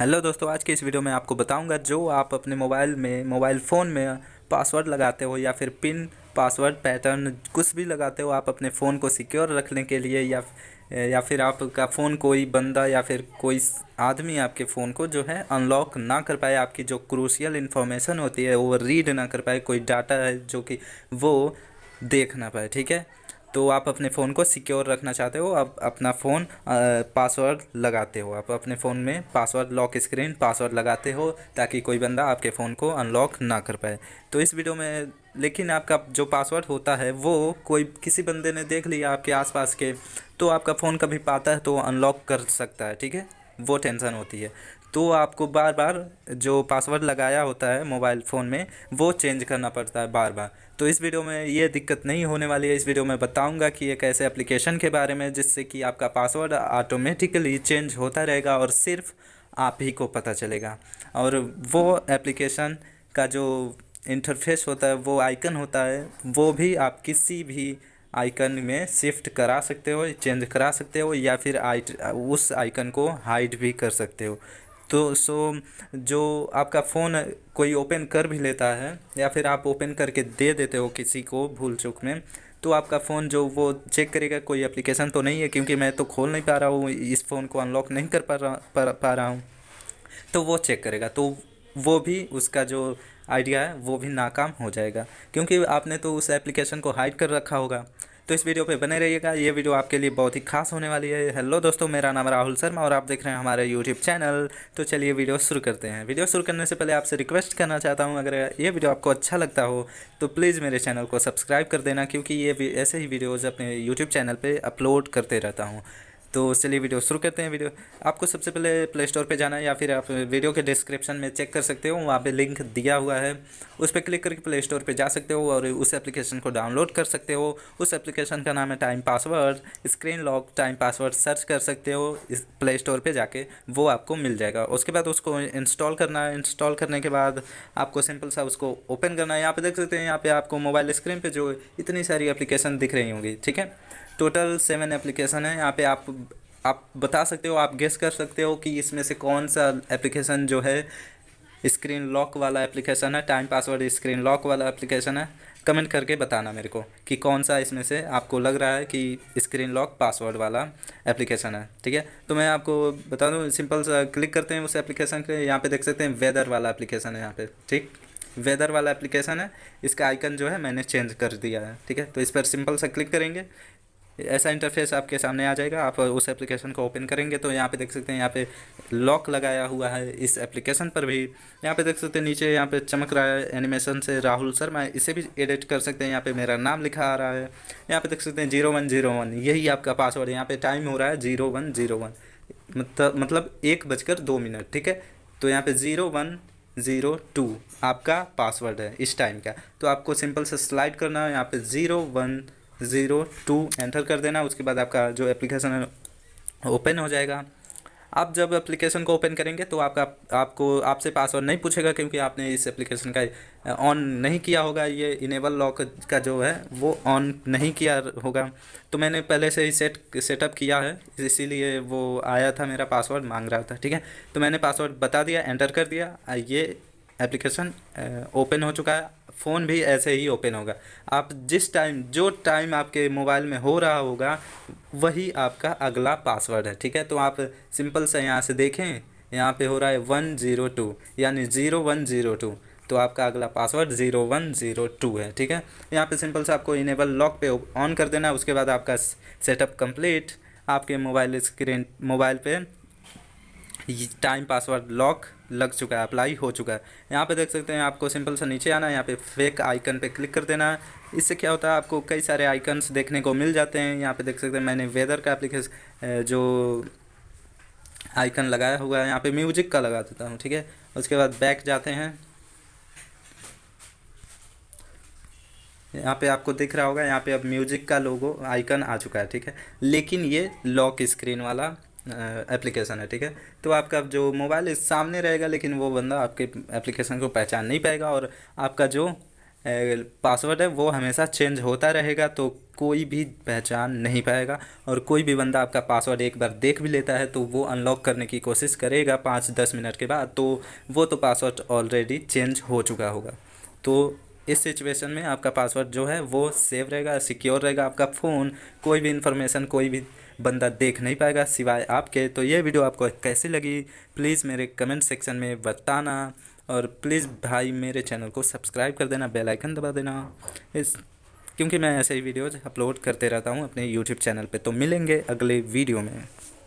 hello दोस्तों आज के इस वीडियो में आपको बताऊंगा जो आप अपने मोबाइल में मोबाइल फ़ोन में पासवर्ड लगाते हो या फिर पिन पासवर्ड पैटर्न कुछ भी लगाते हो आप अपने फ़ोन को सिक्योर रखने के लिए या या फिर आपका फ़ोन कोई बंदा या फिर कोई आदमी आपके फ़ोन को जो है अनलॉक ना कर पाए आपकी जो क्रूशियल इन्फॉर्मेशन होती है वो रीड ना कर पाए कोई डाटा है जो कि वो देख ना पाए ठीक है तो आप अपने फ़ोन को सिक्योर रखना चाहते हो आप अपना फ़ोन पासवर्ड लगाते हो आप अपने फ़ोन में पासवर्ड लॉक स्क्रीन पासवर्ड लगाते हो ताकि कोई बंदा आपके फ़ोन को अनलॉक ना कर पाए तो इस वीडियो में लेकिन आपका जो पासवर्ड होता है वो कोई किसी बंदे ने देख लिया आपके आसपास के तो आपका फ़ोन कभी पाता है तो अनलॉक कर सकता है ठीक है वो टेंशन होती है तो आपको बार बार जो पासवर्ड लगाया होता है मोबाइल फ़ोन में वो चेंज करना पड़ता है बार बार तो इस वीडियो में ये दिक्कत नहीं होने वाली है इस वीडियो में बताऊंगा कि एक ऐसे एप्लीकेशन के बारे में जिससे कि आपका पासवर्ड ऑटोमेटिकली चेंज होता रहेगा और सिर्फ आप ही को पता चलेगा और वो एप्लीकेशन का जो इंटरफेस होता है वो आइकन होता है वो भी आप किसी भी आइकन में शिफ्ट करा सकते हो चेंज करा सकते हो या फिर आई उस आइकन को हाइड भी कर सकते हो तो सो जो आपका फ़ोन कोई ओपन कर भी लेता है या फिर आप ओपन करके दे देते हो किसी को भूल चुक में तो आपका फ़ोन जो वो चेक करेगा कोई एप्लीकेशन तो नहीं है क्योंकि मैं तो खोल नहीं पा रहा हूँ इस फ़ोन को अनलॉक नहीं कर पा रहा पा, पा रहा हूँ तो वो चेक करेगा तो वो भी उसका जो आइडिया है वो भी नाकाम हो जाएगा क्योंकि आपने तो उस एप्लीकेशन को हाइड कर रखा होगा तो इस वीडियो पे बने रहिएगा ये वीडियो आपके लिए बहुत ही खास होने वाली है हेलो दोस्तों मेरा नाम राहुल शर्मा और आप देख रहे हैं हमारे यूट्यूब चैनल तो चलिए वीडियो शुरू करते हैं वीडियो शुरू करने से पहले आपसे रिक्वेस्ट करना चाहता हूँ अगर ये वीडियो आपको अच्छा लगता हो तो प्लीज़ मेरे चैनल को सब्सक्राइब कर देना क्योंकि ये ऐसे ही वीडियोज़ अपने यूट्यूब चैनल पर अपलोड करते रहता हूँ तो चलिए वीडियो शुरू करते हैं वीडियो आपको सबसे पहले प्ले स्टोर पर जाना है या फिर आप वीडियो के डिस्क्रिप्शन में चेक कर सकते हो वहाँ पे लिंक दिया हुआ है उस पर क्लिक करके प्ले स्टोर पर जा सकते हो और उस एप्लीकेशन को डाउनलोड कर सकते हो उस एप्लीकेशन का नाम है time password screen lock time password search कर सकते हो इस प्ले स्टोर पर जाके वो आपको मिल जाएगा उसके बाद उसको इंस्टॉल करना है इंस्टॉल करने के बाद आपको सिंपल सा उसको ओपन करना है यहाँ पर देख सकते हैं यहाँ पर आपको मोबाइल स्क्रीन पर जो इतनी सारी एप्लीकेशन दिख रही होंगी ठीक है टोटल सेवन एप्लीकेशन है यहाँ पे आप आप बता सकते हो आप गेस कर सकते हो कि इसमें से कौन सा एप्लीकेशन जो है स्क्रीन लॉक वाला एप्लीकेशन है टाइम पासवर्ड स्क्रीन लॉक वाला एप्लीकेशन है कमेंट करके बताना मेरे को कि कौन सा इसमें से आपको लग रहा है कि स्क्रीन लॉक पासवर्ड वाला एप्लीकेशन है ठीक है तो मैं आपको बता दूँ सिंपल सा क्लिक करते हैं उस एप्लीकेशन के यहाँ पे देख सकते हैं वेदर वाला एप्लीकेशन है यहाँ पे ठीक वेदर वाला एप्लीकेशन है इसका आइकन जो है मैंने चेंज कर दिया है ठीक है तो इस पर सिंपल सा क्लिक करेंगे ऐसा इंटरफेस आपके सामने आ जाएगा आप उस एप्लीकेशन को ओपन करेंगे तो यहाँ पे देख सकते हैं यहाँ पे लॉक लगाया हुआ है इस एप्लीकेशन पर भी यहाँ पे देख सकते हैं नीचे यहाँ पे चमक रहा है एनिमेशन से राहुल शर्मा इसे भी एडिट कर सकते हैं यहाँ पे मेरा नाम लिखा आ रहा है यहाँ पे देख सकते हैं जीरो वन जीरो वन यही आपका पासवर्ड यहाँ पे टाइम हो रहा है जीरो वन जीरो वन मतलब मतलब एक बजकर दो मिनट ठीक है तो यहाँ पे ज़ीरो वन ज़ीरो टू आपका पासवर्ड है इस टाइम का तो आपको सिंपल से स्लाइड करना है यहाँ पे zero one zero two enter कर देना उसके बाद आपका जो एप्लीकेशन है ओपन हो जाएगा आप जब एप्लीकेशन को ओपन करेंगे तो आपका आपको आपसे पासवर्ड नहीं पूछेगा क्योंकि आपने इस एप्लीकेशन का ऑन नहीं किया होगा ये इनेबल लॉक का जो है वो ऑन नहीं किया होगा तो मैंने पहले से ही सेट सेटअप किया है इसीलिए वो आया था मेरा पासवर्ड मांग रहा था ठीक है तो मैंने पासवर्ड बता दिया एंटर कर दिया ये एप्लीकेशन ओपन हो चुका है फ़ोन भी ऐसे ही ओपन होगा आप जिस टाइम जो टाइम आपके मोबाइल में हो रहा होगा वही आपका अगला पासवर्ड है ठीक है तो आप सिंपल से यहाँ से देखें यहाँ पे हो रहा है वन ज़ीरो टू यानी ज़ीरो वन ज़ीरो टू तो आपका अगला password zero one zero two है ठीक है यहाँ पे सिंपल से आपको इनेबल लॉक पे ऑन कर देना है उसके बाद आपका सेटअप कंप्लीट आपके मोबाइल स्क्रीन मोबाइल पे टाइम पासवर्ड लॉक लग चुका है अप्लाई हो चुका है यहाँ पे देख सकते हैं आपको सिंपल सा नीचे आना है यहाँ पे फेक आइकन पे क्लिक कर देना है इससे क्या होता है आपको कई सारे आइकन्स देखने को मिल जाते हैं यहाँ पे देख सकते हैं मैंने वेदर का एप्लीकेशन जो आइकन लगाया हुआ है यहाँ पे म्यूजिक का लगा देता हूँ ठीक है उसके बाद बैक जाते हैं यहाँ पे आपको दिख रहा होगा यहाँ पे अब म्यूजिक का लोगो आइकन आ चुका है ठीक है लेकिन ये लॉक स्क्रीन वाला एप्लीकेशन है ठीक है तो आपका जो मोबाइल सामने रहेगा लेकिन वो बंदा आपके एप्लीकेशन को पहचान नहीं पाएगा और आपका जो पासवर्ड है वो हमेशा चेंज होता रहेगा तो कोई भी पहचान नहीं पाएगा और कोई भी बंदा आपका पासवर्ड एक बार देख भी लेता है तो वो अनलॉक करने की कोशिश करेगा पाँच दस मिनट के बाद तो वो तो पासवर्ड ऑलरेडी चेंज हो चुका होगा तो इस सिचुएशन में आपका पासवर्ड जो है वो सेव रहेगा सिक्योर रहेगा आपका फ़ोन कोई भी इन्फॉर्मेशन कोई भी बंदा देख नहीं पाएगा सिवाय आपके तो ये वीडियो आपको कैसी लगी प्लीज़ मेरे कमेंट सेक्शन में बताना और प्लीज़ भाई मेरे चैनल को सब्सक्राइब कर देना बेल आइकन दबा देना इस क्योंकि मैं ऐसे ही वीडियोज़ अपलोड करते रहता हूँ अपने यूट्यूब चैनल पे तो मिलेंगे अगले वीडियो में